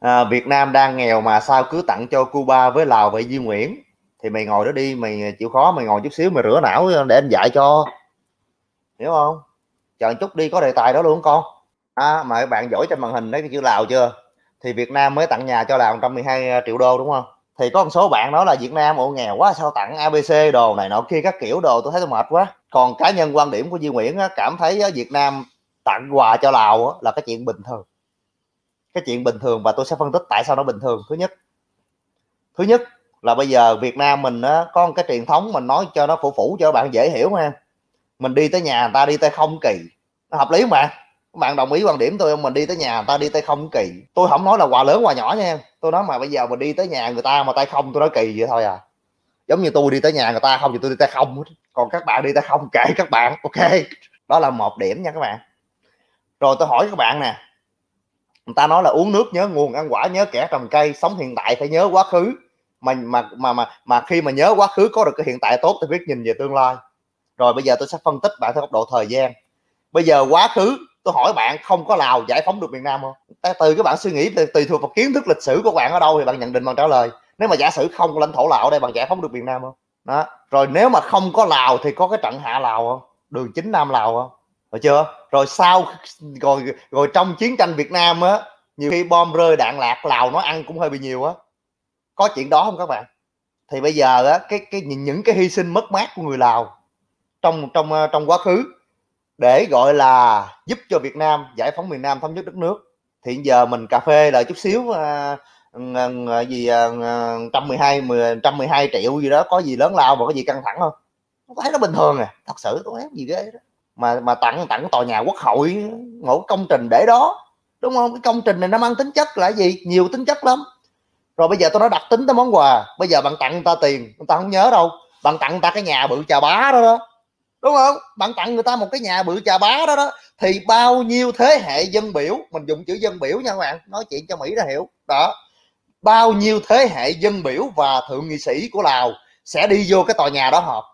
à, Việt Nam đang nghèo mà sao cứ tặng cho Cuba với Lào vậy Duy Nguyễn thì mày ngồi đó đi mày chịu khó mày ngồi chút xíu mày rửa não để anh dạy cho hiểu không chờ chút đi có đề tài đó luôn con à, mà bạn giỏi trên màn hình đấy cái chữ Lào chưa thì Việt Nam mới tặng nhà cho Lào 112 à, triệu đô đúng không thì có một số bạn nói là Việt Nam ồ nghèo quá sao tặng ABC đồ này nọ kia các kiểu đồ tôi thấy tôi mệt quá còn cá nhân quan điểm của Duy Nguyễn cảm thấy Việt Nam tặng quà cho Lào là cái chuyện bình thường cái chuyện bình thường và tôi sẽ phân tích tại sao nó bình thường thứ nhất thứ nhất là bây giờ Việt Nam mình á, có một cái truyền thống mình nói cho nó phủ phủ cho bạn dễ hiểu ha mình đi tới nhà người ta đi tay không kỳ nó hợp lý mà bạn đồng ý quan điểm tôi không mình đi tới nhà người ta đi tay không kỳ tôi không nói là quà lớn quà nhỏ nha tôi nói mà bây giờ mình đi tới nhà người ta mà tay không tôi nói kỳ vậy thôi à giống như tôi đi tới nhà người ta không thì tôi đi tay không còn các bạn đi tay không kệ các bạn ok đó là một điểm nha các bạn rồi tôi hỏi các bạn nè người ta nói là uống nước nhớ nguồn ăn quả nhớ kẻ trồng cây sống hiện tại phải nhớ quá khứ mà mà mà mà mà khi mà nhớ quá khứ có được cái hiện tại tốt thì biết nhìn về tương lai rồi bây giờ tôi sẽ phân tích bạn theo góc độ thời gian bây giờ quá khứ tôi hỏi bạn không có lào giải phóng được miền nam không từ các bạn suy nghĩ tùy thuộc vào kiến thức lịch sử của bạn ở đâu thì bạn nhận định bằng trả lời nếu mà giả sử không có lãnh thổ lào ở đây bạn giải phóng được miền nam không đó rồi nếu mà không có lào thì có cái trận hạ lào không đường chính nam lào không rồi chưa rồi sau rồi rồi trong chiến tranh Việt Nam á nhiều khi bom rơi đạn lạc lào nó ăn cũng hơi bị nhiều á có chuyện đó không các bạn thì bây giờ á cái cái những cái hy sinh mất mát của người Lào trong trong ờ, trong quá khứ để gọi là giúp cho Việt Nam giải phóng miền Nam thống nhất đất nước thì giờ mình cà phê lại chút xíu à, gì à, 112 112 triệu gì đó có gì lớn lao mà có gì căng thẳng không tôi thấy nó bình thường à thật sự tôi thấy gì ghê đó mà mà tặng tặng tòa nhà quốc hội ngỗ công trình để đó đúng không cái công trình này nó mang tính chất là gì nhiều tính chất lắm rồi bây giờ tôi nói đặc tính tới món quà bây giờ bạn tặng người ta tiền người ta không nhớ đâu bạn tặng người ta cái nhà bự chà bá đó đó đúng không bạn tặng người ta một cái nhà bự chà bá đó đó thì bao nhiêu thế hệ dân biểu mình dùng chữ dân biểu nha các bạn nói chuyện cho mỹ ra hiểu đó bao nhiêu thế hệ dân biểu và thượng nghị sĩ của lào sẽ đi vô cái tòa nhà đó họp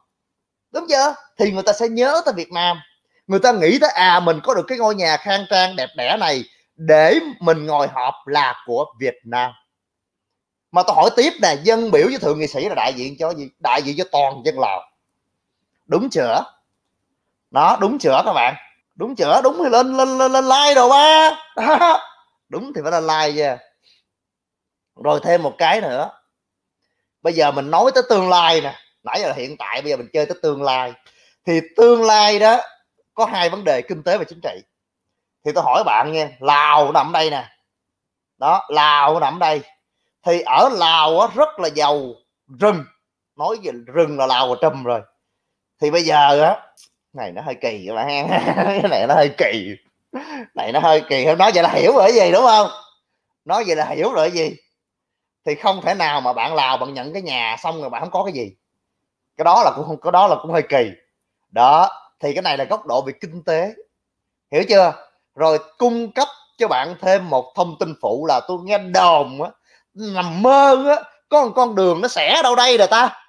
đúng chưa thì người ta sẽ nhớ tới việt nam người ta nghĩ tới à mình có được cái ngôi nhà khang trang đẹp đẽ này để mình ngồi họp là của Việt Nam mà tôi hỏi tiếp nè dân biểu với thượng nghị sĩ là đại diện cho gì đại diện cho toàn dân Lào đúng chữa nó đúng chữa các bạn đúng chữa đúng thì lên lên lên, lên like đồ ba đúng thì phải là like nha rồi thêm một cái nữa bây giờ mình nói tới tương lai nè nãy giờ là hiện tại bây giờ mình chơi tới tương lai thì tương lai đó có hai vấn đề kinh tế và chính trị thì tôi hỏi bạn nghe lào nằm đây nè đó lào nằm đây thì ở lào á, rất là giàu rừng nói về rừng là lào và trùm rồi thì bây giờ á này nó hơi kỳ các cái này nó hơi kỳ này nó hơi kỳ nói vậy là hiểu rồi gì đúng không nói vậy là hiểu rồi gì thì không thể nào mà bạn lào bạn nhận cái nhà xong rồi bạn không có cái gì cái đó là cũng không có đó là cũng hơi kỳ đó thì cái này là góc độ về kinh tế hiểu chưa rồi cung cấp cho bạn thêm một thông tin phụ là tôi nghe đồn á nằm mơ á có một con đường nó xẻ đâu đây rồi ta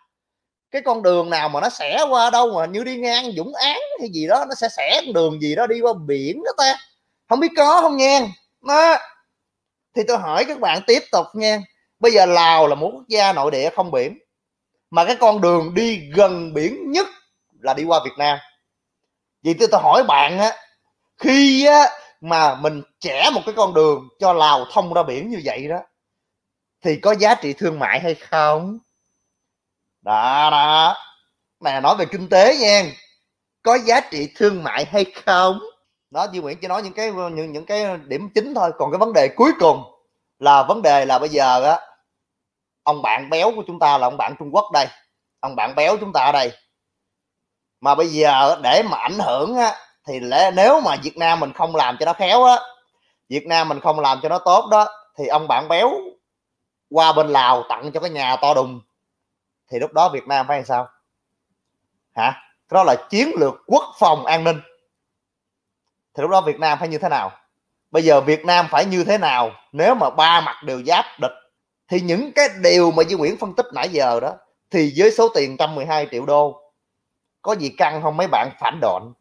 cái con đường nào mà nó xẻ qua đâu mà như đi ngang dũng án hay gì đó nó sẽ xẻ đường gì đó đi qua biển đó ta không biết có không nghe nó thì tôi hỏi các bạn tiếp tục nghe bây giờ lào là một quốc gia nội địa không biển mà cái con đường đi gần biển nhất là đi qua việt nam vậy tôi tôi hỏi bạn á khi á mà mình trẻ một cái con đường cho lào thông ra biển như vậy đó thì có giá trị thương mại hay không đó đó này nói về kinh tế nha có giá trị thương mại hay không đó Duy Nguyễn chỉ nói những cái những những cái điểm chính thôi còn cái vấn đề cuối cùng là vấn đề là bây giờ á ông bạn béo của chúng ta là ông bạn Trung Quốc đây ông bạn béo chúng ta ở đây mà bây giờ để mà ảnh hưởng á, thì lẽ nếu mà Việt Nam mình không làm cho nó khéo á Việt Nam mình không làm cho nó tốt đó thì ông bạn béo qua bên Lào tặng cho cái nhà to đùng thì lúc đó Việt Nam phải làm sao hả cái đó là chiến lược quốc phòng an ninh thì lúc đó Việt Nam phải như thế nào bây giờ Việt Nam phải như thế nào nếu mà ba mặt đều giáp địch thì những cái điều mà Duy Nguyễn phân tích nãy giờ đó thì với số tiền 112 triệu đô có gì căng không mấy bạn phản động,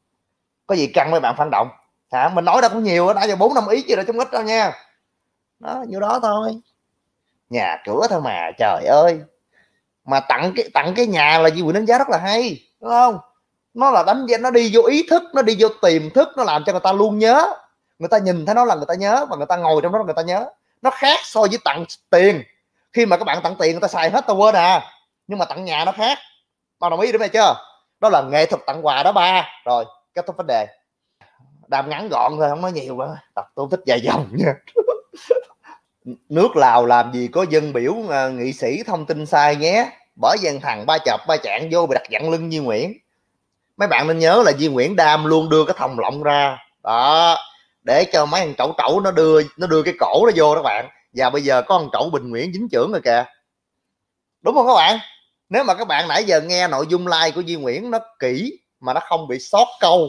có gì căng mấy bạn phản động hả mình nói ra cũng nhiều đã giờ bốn năm ý chứ đâu chúng ít đâu nha đó nhiêu đó thôi nhà cửa thôi mà trời ơi mà tặng cái tặng cái nhà là gì quỷ đánh giá rất là hay đúng không nó là đánh giá nó đi vô ý thức nó đi vô tiềm thức nó làm cho người ta luôn nhớ người ta nhìn thấy nó là người ta nhớ và người ta ngồi trong đó người ta nhớ nó khác so với tặng tiền khi mà các bạn tặng tiền người ta xài hết tao quên à nhưng mà tặng nhà nó khác tao đồng ý đến này chưa đó là nghệ thuật tặng quà đó ba rồi kết thúc vấn đề đàm ngắn gọn thôi không nói nhiều quá tập tôi thích dài dòng nha nước lào làm gì có dân biểu à, nghị sĩ thông tin sai nhé bởi dân thằng ba chọc ba chạng vô bị đặt dặn lưng như Nguyễn mấy bạn nên nhớ là Di Nguyễn Đam luôn đưa cái thòng lọng ra đó để cho mấy thằng trẩu trẩu nó đưa nó đưa cái cổ nó vô đó các bạn và bây giờ có thằng trẩu Bình Nguyễn dính trưởng rồi kìa đúng không các bạn nếu mà các bạn nãy giờ nghe nội dung like của Duy Nguyễn nó kỹ mà nó không bị sót câu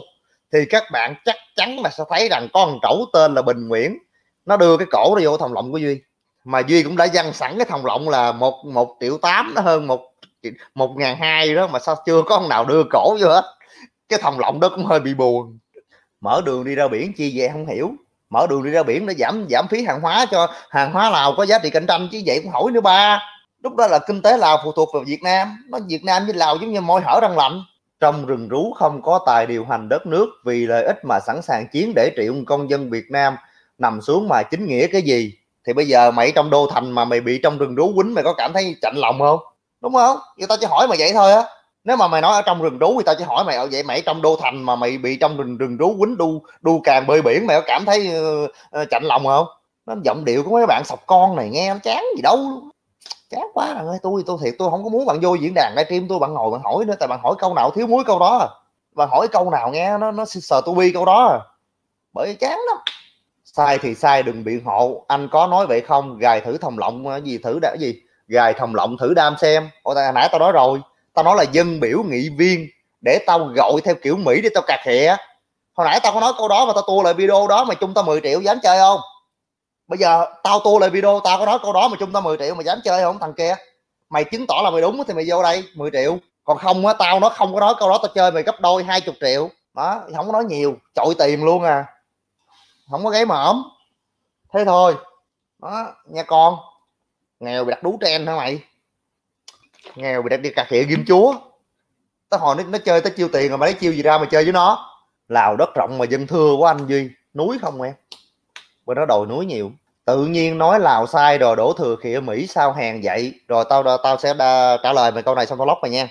thì các bạn chắc chắn mà sẽ thấy rằng con trẩu tên là Bình Nguyễn nó đưa cái cổ nó vô thòng lọng của Duy mà Duy cũng đã dăng sẵn cái thòng lọng là một một triệu tám nó hơn một một ngàn hai đó mà sao chưa có con nào đưa cổ vô hết cái thòng lọng đó cũng hơi bị buồn mở đường đi ra biển chi vậy không hiểu mở đường đi ra biển để giảm giảm phí hàng hóa cho hàng hóa nào có giá trị cạnh tranh chứ vậy cũng hỏi nữa ba lúc đó là kinh tế lào phụ thuộc vào việt nam nó việt nam với lào giống như môi hở răng lạnh trong rừng rú không có tài điều hành đất nước vì lợi ích mà sẵn sàng chiến để triệu công dân việt nam nằm xuống mà chính nghĩa cái gì thì bây giờ mày trong đô thành mà mày bị trong rừng rú quýnh mày có cảm thấy chạnh lòng không đúng không người ta chỉ hỏi mày vậy thôi á nếu mà mày nói ở trong rừng rú người ta chỉ hỏi mày ở vậy mày trong đô thành mà mày bị trong rừng rừng rú quýnh đu đu càng bơi biển mày có cảm thấy uh, chạnh lòng không nó giọng điệu của mấy bạn sọc con này nghe nó chán gì đâu chán quá bạn ơi tôi tôi thiệt tôi không có muốn bạn vô diễn đàn livestream tôi bạn ngồi bạn hỏi nữa tại bạn hỏi câu nào thiếu muối câu đó à. và hỏi câu nào nghe nó nó sờ tôi bi câu đó à. bởi chán lắm sai thì sai đừng biện hộ anh có nói vậy không gài thử thầm lọng ờ, gì thử đã gì gài thầm lọng thử đam xem Ôi, ta, nãy tao nói rồi tao nói là dân biểu nghị viên để tao gọi theo kiểu mỹ để tao cà khịa hồi nãy tao có nói câu đó mà tao tua lại video đó mà chung tao 10 triệu dám chơi không bây giờ tao tua lại video tao có nói câu đó mà trung tao 10 triệu mà dám chơi không thằng kia mày chứng tỏ là mày đúng thì mày vô đây 10 triệu còn không á tao nó không có nói câu đó tao chơi mày gấp đôi 20 triệu đó không có nói nhiều trội tiền luôn à không có gáy mỏm thế thôi đó nha con nghèo bị đặt đú tren hả mày nghèo bị đặt đi cà khịa ghim chúa tới hồi nó, nó chơi tới chiêu tiền rồi mà lấy chiêu gì ra mà chơi với nó lào đất rộng mà dân thưa của anh duy núi không em bữa đó đồi núi nhiều tự nhiên nói lào sai rồi đổ thừa khi ở mỹ sao hèn vậy rồi tao tao sẽ đa, trả lời mày câu này xong tao lóc mày nha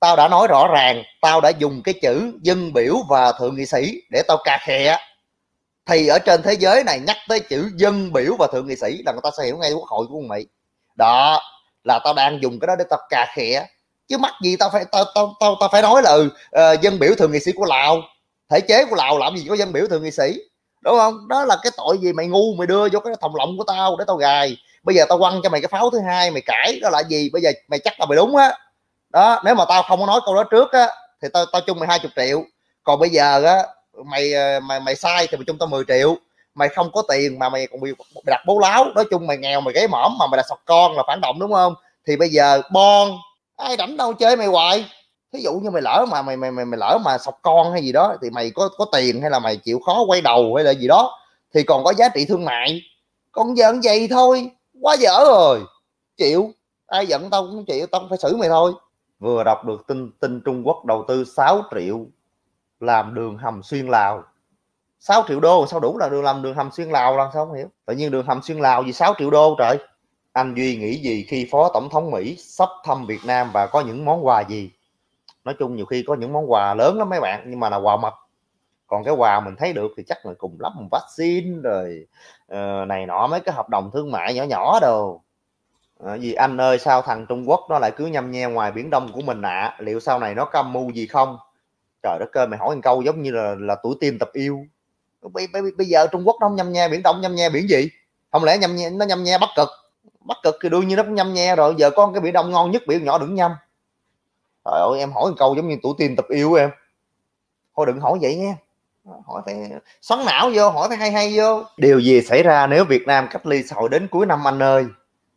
tao đã nói rõ ràng tao đã dùng cái chữ dân biểu và thượng nghị sĩ để tao cà khẹ thì ở trên thế giới này nhắc tới chữ dân biểu và thượng nghị sĩ là người ta sẽ hiểu ngay quốc hội của mỹ đó là tao đang dùng cái đó để tao cà khẹ chứ mắc gì tao phải tao tao tao, tao phải nói là uh, dân biểu thượng nghị sĩ của lào thể chế của lào làm gì có dân biểu thượng nghị sĩ đúng không đó là cái tội gì mày ngu mày đưa vô cái thòng lọng của tao để tao gài bây giờ tao quăng cho mày cái pháo thứ hai mày cãi đó là gì bây giờ mày chắc là mày đúng á đó. nếu mà tao không có nói câu đó trước á thì tao tao chung mày hai chục triệu còn bây giờ á mày ờ, mày mày sai thì mày chung tao 10 triệu mày không có tiền mà mày còn bị mày đặt bố láo nói chung mày nghèo mày ghế mỏm mà mày đặt sọt con là phản động đúng không thì bây giờ bon ai đảnh đâu chơi mày hoài thí dụ như mày lỡ mà mày mày mày, mày lỡ mà sọc con hay gì đó thì mày có có tiền hay là mày chịu khó quay đầu hay là gì đó thì còn có giá trị thương mại con giận vậy thôi quá dở rồi chịu ai giận tao cũng chịu tao cũng phải xử mày thôi vừa đọc được tin tin Trung Quốc đầu tư 6 triệu làm đường hầm xuyên Lào 6 triệu đô sao đủ là đường làm đường hầm xuyên Lào làm sao không hiểu tự nhiên đường hầm xuyên Lào gì 6 triệu đô trời anh Duy nghĩ gì khi phó tổng thống Mỹ sắp thăm Việt Nam và có những món quà gì nói chung nhiều khi có những món quà lớn lắm mấy bạn nhưng mà là quà mập còn cái quà mình thấy được thì chắc là cùng lắm một vaccine rồi uh, này nọ mấy cái hợp đồng thương mại nhỏ nhỏ đâu uh, ờ, vì anh ơi sao thằng Trung Quốc nó lại cứ nhăm nhe ngoài biển Đông của mình ạ à? liệu sau này nó câm mưu gì không trời đất ơi mày hỏi một câu giống như là là tuổi tiên tập yêu bây, bây, bây giờ Trung Quốc nó nhăm nhe biển Đông nhăm nhe biển gì không lẽ nhăm nhe, nó nhăm nhe Bắc Cực Bắc Cực thì đương nhiên nó cũng nhăm nhe rồi giờ con cái biển Đông ngon nhất biển nhỏ đừng nhăm trời ơi em hỏi một câu giống như tủ tin tập yêu em thôi đừng hỏi vậy nghe hỏi phải xoắn não vô hỏi phải hay hay vô điều gì xảy ra nếu Việt Nam cách ly xã hội đến cuối năm anh ơi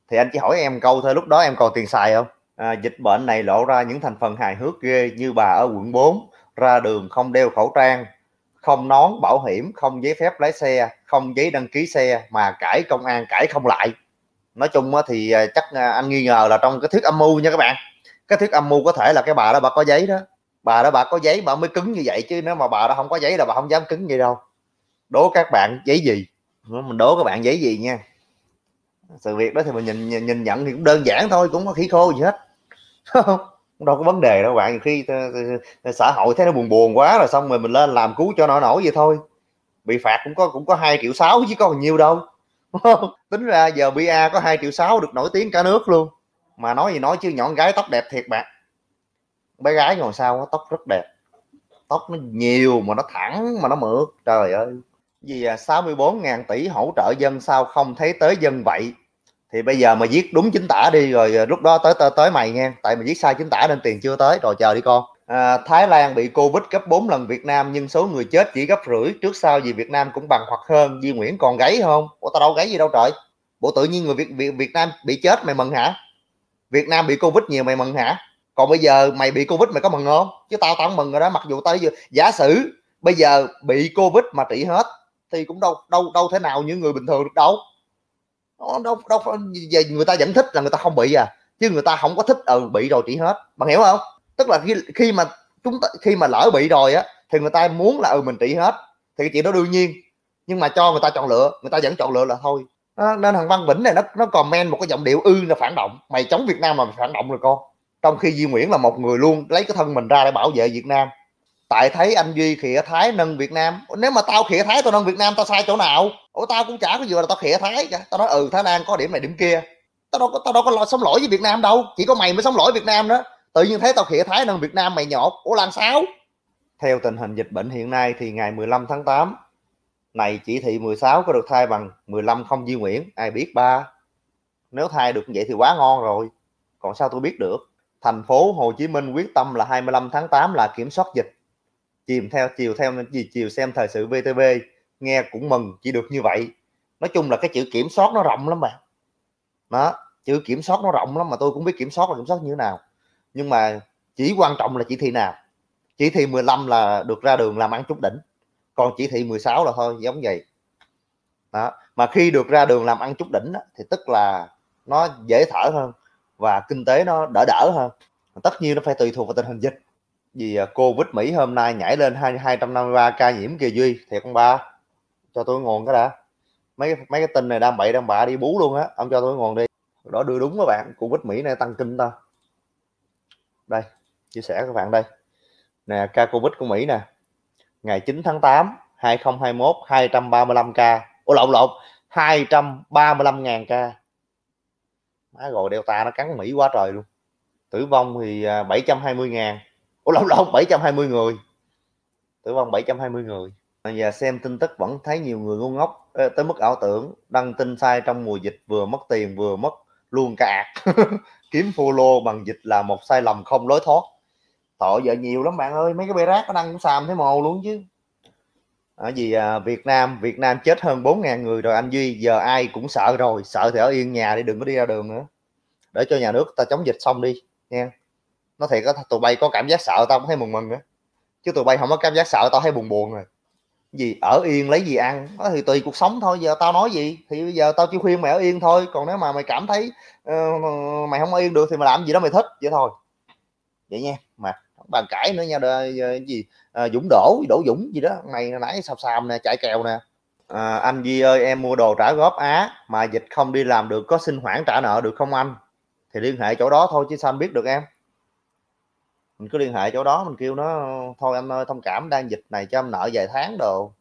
thì anh chỉ hỏi em câu thôi lúc đó em còn tiền xài không à, dịch bệnh này lộ ra những thành phần hài hước ghê như bà ở quận 4 ra đường không đeo khẩu trang không nón bảo hiểm không giấy phép lái xe không giấy đăng ký xe mà cãi công an cãi không lại nói chung thì à, chắc à, anh nghi ngờ là trong cái thuyết âm mưu nha các bạn cái thuyết âm mưu có thể là cái bà đó bà có giấy đó bà đó bà có giấy bà mới cứng như vậy chứ nếu mà bà đó không có giấy là bà không dám cứng như đâu đố các bạn giấy gì mình đố các bạn giấy gì nha sự việc đó thì mình nhìn nhìn, nhìn nhận thì cũng đơn giản thôi cũng có khí khô gì hết đâu có vấn đề đâu bạn khi ờ, ờ, ờ, xã hội thấy nó buồn buồn quá rồi xong rồi mình lên làm cứu cho nó nổi vậy thôi bị phạt cũng có cũng có hai triệu sáu chứ có nhiều đâu tính ra giờ Bia có hai triệu sáu được nổi tiếng cả nước luôn mà nói gì nói chứ nhỏ gái tóc đẹp thiệt bạn bé gái ngồi sao tóc rất đẹp tóc nó nhiều mà nó thẳng mà nó mượt trời ơi gì à 64 ngàn tỷ hỗ trợ dân sao không thấy tới dân vậy thì bây giờ mà viết đúng chính tả đi rồi à, lúc đó tới tới, tới mày nghe tại mình viết sai chính tả nên tiền chưa tới rồi chờ đi con à, Thái Lan bị Covid gấp 4 lần Việt Nam nhưng số người chết chỉ gấp rưỡi trước sau vì Việt Nam cũng bằng hoặc hơn Di Nguyễn còn gáy không Ủa tao đâu gáy gì đâu trời Bộ tự nhiên người Việt, Việt, Việt Nam bị chết mày mừng hả Việt Nam bị Covid nhiều mày mừng hả còn bây giờ mày bị Covid mày có mừng không chứ tao tao mừng rồi đó mặc dù tao giờ, giả sử bây giờ bị Covid mà trị hết thì cũng đâu đâu đâu thế nào như người bình thường được đâu đâu đâu, về người ta vẫn thích là người ta không bị à chứ người ta không có thích ừ bị rồi trị hết bạn hiểu không tức là khi khi mà chúng ta khi mà lỡ bị rồi á thì người ta muốn là ừ mình trị hết thì cái chuyện đó đương nhiên nhưng mà cho người ta chọn lựa người ta vẫn chọn lựa là thôi nó, nên thằng Văn Vĩnh này nó nó comment một cái giọng điệu ư là phản động mày chống Việt Nam mà mày phản động rồi con trong khi Duy Nguyễn là một người luôn lấy cái thân mình ra để bảo vệ Việt Nam tại thấy anh Duy khịa Thái nâng Việt Nam nếu mà tao khịa Thái tao nâng Việt Nam tao sai chỗ nào ủa tao cũng chả có gì là tao khịa Thái cả. tao nói ừ Thái Lan có điểm này điểm kia tao đâu có tao đâu có lo sống lỗi với Việt Nam đâu chỉ có mày mới sống lỗi Việt Nam đó tự nhiên thấy tao khịa Thái nâng Việt Nam mày nhột ủa làm sao theo tình hình dịch bệnh hiện nay thì ngày 15 tháng 8 này chỉ thị 16 có được thay bằng 15 không di nguyễn ai biết ba nếu thay được vậy thì quá ngon rồi còn sao tôi biết được thành phố Hồ Chí Minh quyết tâm là 25 tháng 8 là kiểm soát dịch chìm theo chiều theo gì chiều xem thời sự VTV nghe cũng mừng chỉ được như vậy nói chung là cái chữ kiểm soát nó rộng lắm mà đó chữ kiểm soát nó rộng lắm mà tôi cũng biết kiểm soát là kiểm soát như thế nào nhưng mà chỉ quan trọng là chỉ thị nào chỉ thị 15 là được ra đường làm ăn chút đỉnh còn chỉ thị 16 là thôi giống vậy đó. mà khi được ra đường làm ăn chút đỉnh đó, thì tức là nó dễ thở hơn và kinh tế nó đỡ đỡ hơn tất nhiên nó phải tùy thuộc vào tình hình dịch vì à, covid mỹ hôm nay nhảy lên 253 ca nhiễm kìa duy thiệt con ba cho tôi nguồn cái đã mấy mấy cái tin này đang bậy đang bạ đi bú luôn á ông cho tôi nguồn đi đó đưa đúng các bạn covid mỹ này tăng kinh ta đây chia sẻ các bạn đây nè ca covid của mỹ nè ngày 9 tháng 8 2021 235 ca ủa lộn lộn 235.000 ca má rồi Delta nó cắn Mỹ quá trời luôn tử vong thì 720.000 à, ủa lộn lộn 720 người tử vong 720 người giờ xem tin tức vẫn thấy nhiều người ngu ngốc tới mức ảo tưởng đăng tin sai trong mùa dịch vừa mất tiền vừa mất luôn cả kiếm kiếm lô bằng dịch là một sai lầm không lối thoát tội vợ nhiều lắm bạn ơi mấy cái bê rác nó đăng cũng xàm thấy mồ luôn chứ ở vì à, Việt Nam Việt Nam chết hơn 4.000 người rồi anh Duy giờ ai cũng sợ rồi sợ thì ở yên nhà đi đừng có đi ra đường nữa để cho nhà nước ta chống dịch xong đi nha nó thiệt có tụi bay có cảm giác sợ tao cũng thấy mừng mừng nữa chứ tụi bay không có cảm giác sợ tao thấy buồn buồn rồi gì ở yên lấy gì ăn đó thì tùy cuộc sống thôi giờ tao nói gì thì bây giờ tao chỉ khuyên mày ở yên thôi còn nếu mà mày cảm thấy uh, mày không yên được thì mày làm gì đó mày thích vậy thôi vậy nha mà bàn cãi nữa nha đời, gì à, Dũng đổ đổ Dũng gì đó mày nãy sao sàm nè chạy kèo nè à, anh Duy ơi em mua đồ trả góp Á mà dịch không đi làm được có xin hoãn trả nợ được không anh thì liên hệ chỗ đó thôi chứ sao anh biết được em mình cứ liên hệ chỗ đó mình kêu nó thôi anh ơi thông cảm đang dịch này cho em nợ vài tháng đồ